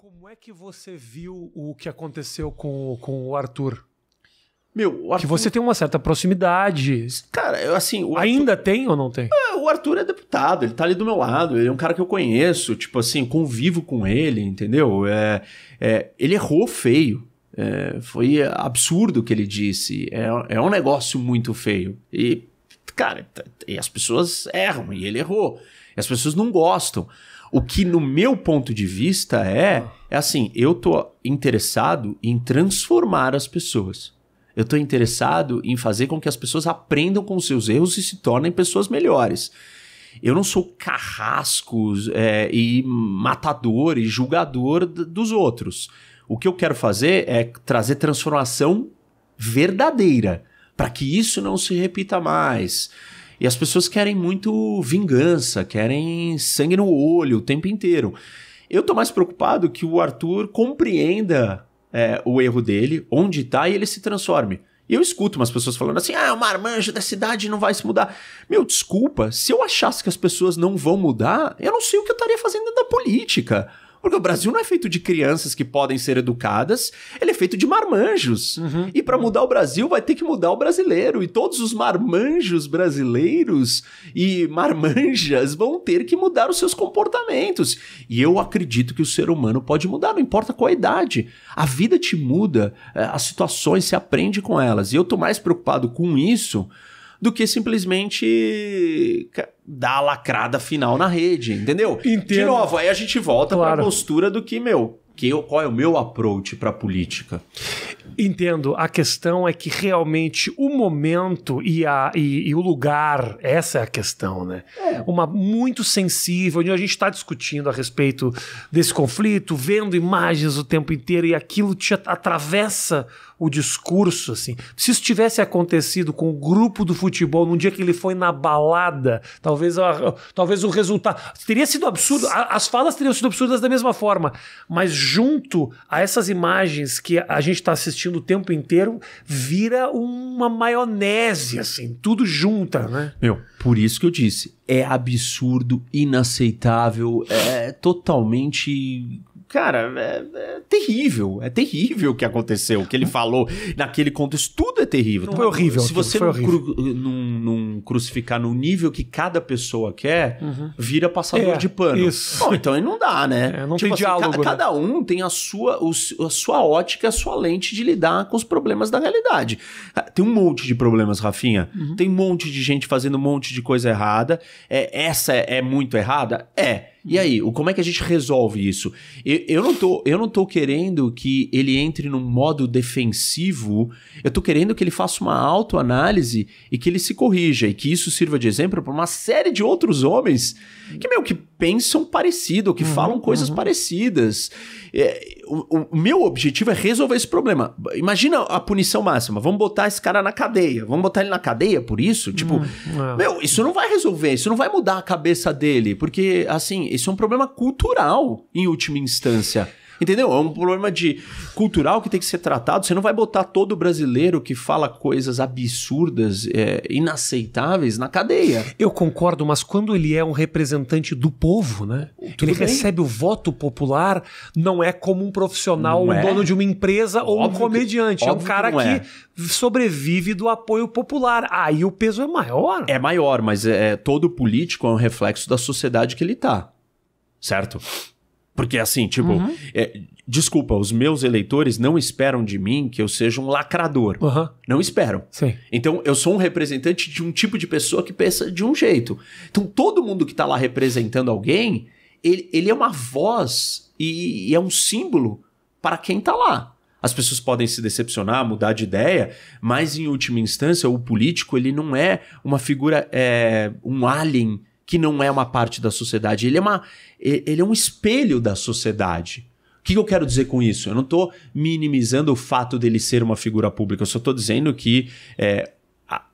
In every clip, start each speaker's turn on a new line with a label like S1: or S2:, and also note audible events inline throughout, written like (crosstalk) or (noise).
S1: Como é que você viu o que aconteceu com, com o Arthur? Meu, o Arthur... Que você tem uma certa proximidade. Cara, eu assim. Ainda tem ou não tem?
S2: É, o Arthur é deputado, ele tá ali do meu lado, ele é um cara que eu conheço, tipo assim, convivo com ele, entendeu? É, é ele errou feio. É, foi absurdo o que ele disse. É, é um negócio muito feio. E, cara, e as pessoas erram, e ele errou. E as pessoas não gostam. O que, no meu ponto de vista, é, é assim: eu tô interessado em transformar as pessoas. Eu estou interessado em fazer com que as pessoas aprendam com seus erros e se tornem pessoas melhores. Eu não sou carrasco é, e matador e julgador dos outros. O que eu quero fazer é trazer transformação verdadeira para que isso não se repita mais. E as pessoas querem muito vingança, querem sangue no olho o tempo inteiro. Eu tô mais preocupado que o Arthur compreenda é, o erro dele, onde tá, e ele se transforme. E eu escuto umas pessoas falando assim: ah, o é marmanjo da cidade não vai se mudar. Meu, desculpa, se eu achasse que as pessoas não vão mudar, eu não sei o que eu estaria fazendo da política. Porque o Brasil não é feito de crianças que podem ser educadas, ele é feito de marmanjos. Uhum. E para mudar o Brasil vai ter que mudar o brasileiro. E todos os marmanjos brasileiros e marmanjas vão ter que mudar os seus comportamentos. E eu acredito que o ser humano pode mudar, não importa qual a idade. A vida te muda, eh, as situações, se aprende com elas. E eu tô mais preocupado com isso do que simplesmente dar a lacrada final na rede, entendeu? Entendo. De novo, aí a gente volta claro. para a postura do que, meu, que, qual é o meu approach para política?
S1: Entendo. A questão é que realmente o momento e, a, e, e o lugar, essa é a questão, né? É. Uma muito sensível, onde a gente está discutindo a respeito desse conflito, vendo imagens o tempo inteiro e aquilo te atravessa o discurso, assim. Se isso tivesse acontecido com o grupo do futebol num dia que ele foi na balada, talvez, a, talvez o resultado. Teria sido absurdo, a, as falas teriam sido absurdas da mesma forma, mas junto a essas imagens que a gente está assistindo assistindo o tempo inteiro,
S2: vira uma maionese, assim, tudo junta, né? Meu, por isso que eu disse, é absurdo, inaceitável, é totalmente cara, é, é terrível. É terrível o que aconteceu, o que ele falou naquele contexto. Tudo é terrível. Não, foi é é horrível. Se você não, cru, não, não, crucificar no nível que cada pessoa quer, uhum. vira passador é, de pano. Isso. Bom, então aí não dá, né? É, não tipo tem assim, diálogo. Ca né? Cada um tem a sua, o, a sua ótica, a sua lente de lidar com os problemas da realidade. Ah, tem um monte de problemas, Rafinha. Uhum. Tem um monte de gente fazendo um monte de coisa errada. É, essa é muito errada? É. E aí, como é que a gente resolve isso? Eu, eu, não tô, eu não tô querendo que ele entre num modo defensivo, eu tô querendo que ele faça uma autoanálise e que ele se corrija, e que isso sirva de exemplo para uma série de outros homens que, meu, que pensam parecido, que uhum, falam coisas uhum. parecidas. É, o, o, meu objetivo é resolver esse problema. Imagina a punição máxima. Vamos botar esse cara na cadeia. Vamos botar ele na cadeia por isso? Tipo, hum, é. meu, isso não vai resolver. Isso não vai mudar a cabeça dele. Porque, assim, isso é um problema cultural, em última instância. Entendeu? É um problema de cultural que tem que ser tratado. Você não vai botar todo brasileiro que fala coisas absurdas, é, inaceitáveis na cadeia.
S1: Eu concordo, mas quando ele é um representante do povo, né? Tudo ele bem. recebe o voto popular, não é como um profissional, não um é. dono de uma empresa óbvio ou um comediante. É que, é um cara que, é. que,
S2: sobrevive do apoio popular. Aí o peso é maior. É maior, mas é, é todo político é um reflexo da sociedade que ele tá. Certo? Porque é assim, tipo, uhum. é, desculpa, os meus eleitores não esperam de mim que eu seja um lacrador. Uhum. Não esperam. Sim. Então, eu sou um representante de um tipo de pessoa que pensa de um jeito. Então, todo mundo que está lá representando alguém, ele, ele é uma voz e, e é um símbolo para quem está lá. As pessoas podem se decepcionar, mudar de ideia, mas em última instância, o político ele não é uma figura, é, um alien que não é uma parte da sociedade. Ele é, uma, ele é um espelho da sociedade. O que eu quero dizer com isso? Eu não estou minimizando o fato dele ser uma figura pública, eu só estou dizendo que é,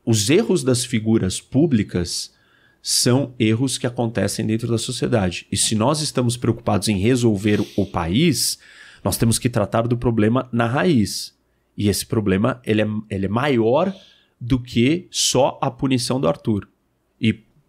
S2: os erros das figuras públicas são erros que acontecem dentro da sociedade. E se nós estamos preocupados em resolver o país, nós temos que tratar do problema na raiz. E esse problema ele é, ele é maior do que só a punição do Arthur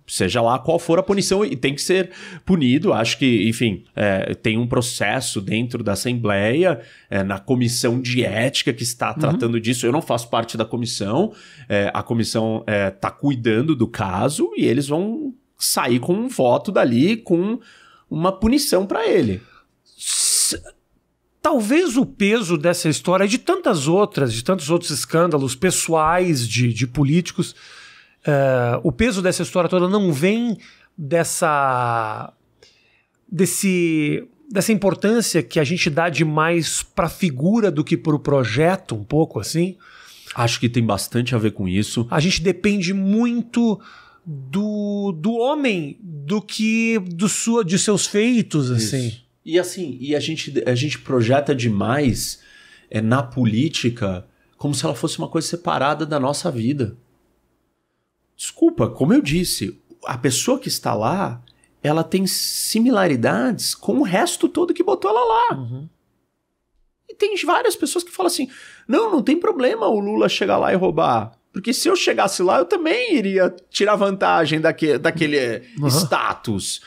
S2: seja lá qual for a punição, e tem que ser punido. Acho que, enfim, é, tem um processo dentro da Assembleia, é, na comissão de ética que está uhum. tratando disso. Eu não faço parte da comissão, é, a comissão está é, cuidando do caso e eles vão sair com um voto dali, com uma punição para ele.
S1: S talvez o peso dessa história e de tantas outras, de tantos outros escândalos pessoais de, de políticos Uh, o peso dessa história toda não vem dessa desse dessa importância que a gente dá demais para a figura do que para o projeto, um pouco assim. Acho que tem bastante a ver com isso. A gente depende muito do, do homem do que do sua de seus feitos, assim.
S2: E assim, e a gente a gente projeta demais é, na política como se ela fosse uma coisa separada da nossa vida. Desculpa, como eu disse, a pessoa que está lá, ela tem similaridades com o resto todo que botou ela lá. Uhum. E tem várias pessoas que falam assim: não, não tem problema o Lula chegar lá e roubar. Porque se eu chegasse lá, eu também iria tirar vantagem daque, daquele eh, uhum. uhum. status.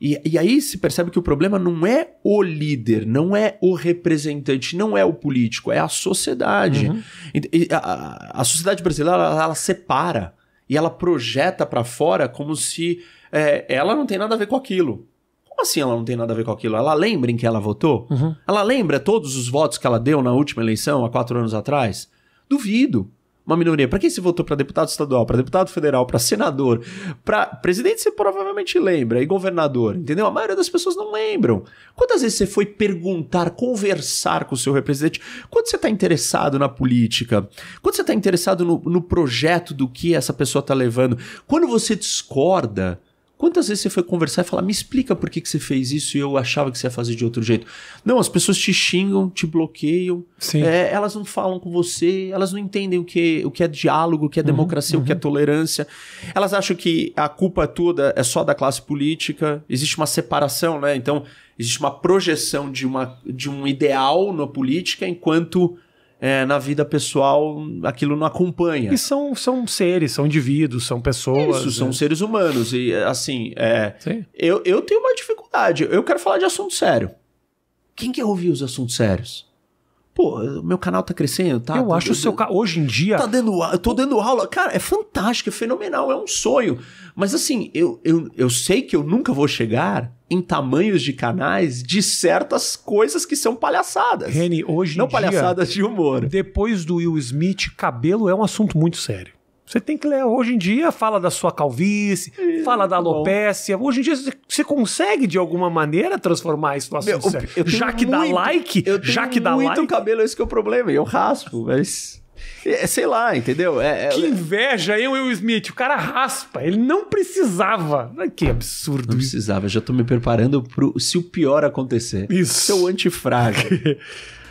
S2: E, e aí se percebe que o problema não é o líder, não é o representante, não é o político, é a sociedade. Uhum. E, a, a, sociedade brasileira, ela, ela separa e ela projeta para fora como se é, ela não tem nada a ver com aquilo. Como assim ela não tem nada a ver com aquilo? Ela lembra em que ela votou? Uhum. Ela lembra todos os votos que ela deu na última eleição, há quatro anos atrás? Duvido uma minoria. Para quem se votou para deputado estadual, para deputado federal, para senador, para presidente, você provavelmente lembra, e governador, entendeu? A maioria das pessoas não lembram. Quantas vezes você foi perguntar, conversar com o seu representante? Quando você está interessado na política? Quando você está interessado no, no projeto do que essa pessoa está levando? Quando você discorda Quantas vezes você foi conversar e falar, me explica por que, que você fez isso e eu achava que você ia fazer de outro jeito? Não, as pessoas te xingam, te bloqueiam, é, elas não falam com você, elas não entendem o que, o que é diálogo, o que é uhum, democracia, uhum. o que é uhum. tolerância. Elas acham que a culpa toda é só da classe política, existe uma separação, né? Então, existe uma projeção de, uma, de um ideal na política, enquanto é, na vida pessoal aquilo não acompanha. E
S1: são, são seres, são indivíduos, são pessoas. Isso, né? são
S2: seres humanos. E assim, é, eu, eu tenho uma dificuldade. Eu quero falar de assunto sério. Quem quer ouvir os assuntos sérios? Pô, meu canal tá crescendo, tá? Eu tá, acho o seu canal. Hoje em dia. Tá dando, eu tô dando aula. Cara, é fantástico, é fenomenal, é um sonho. Mas assim, eu, eu, eu sei que eu nunca vou chegar em tamanhos de canais de certas coisas que são palhaçadas. Reni, hoje Não em palhaçadas dia, de
S1: humor. Depois do Will Smith, cabelo é um assunto muito sério. Você tem que ler. Hoje em dia, fala da sua calvície, fala da tá alopécia. Bom. Hoje em dia, você consegue, de alguma maneira, transformar isso no assunto Meu, sério. Eu, já que muito, dá like,
S2: já que dá like... Eu tenho muito cabelo, isso é que é o problema. Eu raspo, mas... É, sei lá, entendeu? É, é que é.
S1: inveja, eu e o Smith. O cara raspa, ele não precisava.
S2: Que absurdo. Não precisava, já tô me preparando pro se o pior acontecer. Isso. Seu antifrágil. (laughs)